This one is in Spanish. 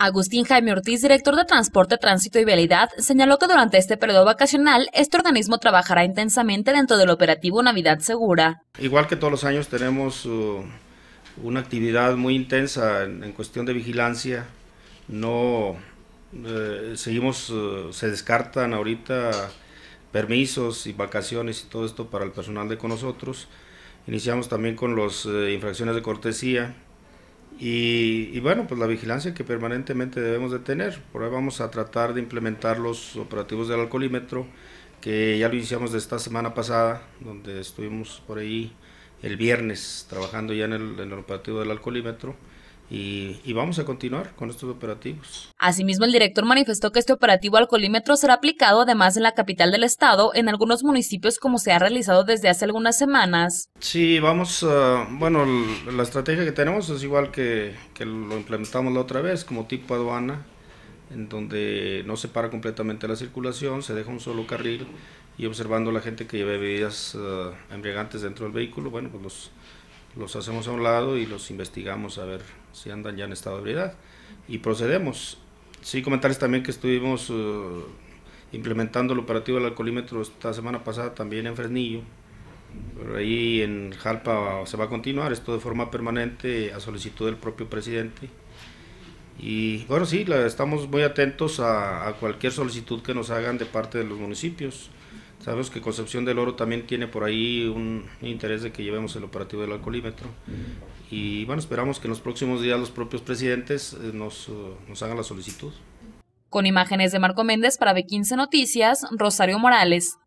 Agustín Jaime Ortiz, director de Transporte, Tránsito y Vialidad, señaló que durante este periodo vacacional este organismo trabajará intensamente dentro del operativo Navidad Segura. Igual que todos los años tenemos uh, una actividad muy intensa en, cuestión de vigilancia. No eh, seguimos, uh, se descartan ahorita permisos y vacaciones y todo esto para el personal de con nosotros. Iniciamos también con las eh, infracciones de cortesía y, bueno, pues la vigilancia que permanentemente debemos de tener. Por ahí vamos a tratar de implementar los operativos del alcoholímetro, que ya lo iniciamos de esta semana pasada, donde estuvimos por ahí el viernes trabajando ya en el operativo del alcoholímetro. Y, y, vamos a continuar con estos operativos. Asimismo, el director manifestó que este operativo al será aplicado además en la capital del estado, en algunos municipios como se ha realizado desde hace algunas semanas. Sí, vamos, ah, bueno, la estrategia que tenemos es igual que, que lo implementamos la otra vez, como tipo aduana, en donde no se para completamente la circulación, se deja un solo carril y observando la gente que lleve bebidas ah, embriagantes dentro del vehículo, bueno, pues los los hacemos a un lado y los investigamos a ver si andan ya en estado de ebriedad y procedemos. Sí, comentarles también que estuvimos eh, implementando el operativo del alcoholímetro esta semana pasada también en Fresnillo. pero ahí en Jalpa se va a continuar esto de forma permanente a solicitud del propio presidente. Y bueno, sí, la, estamos muy atentos a, a, cualquier solicitud que nos hagan de parte de los municipios. Sabemos que Concepción del Oro también tiene por ahí un interés de que llevemos el operativo del alcoholímetro. Y bueno, esperamos que en los próximos días los propios presidentes eh, eh, nos, hagan la solicitud. Con imágenes de Marco Méndez para B15 Noticias, Rosario Morales.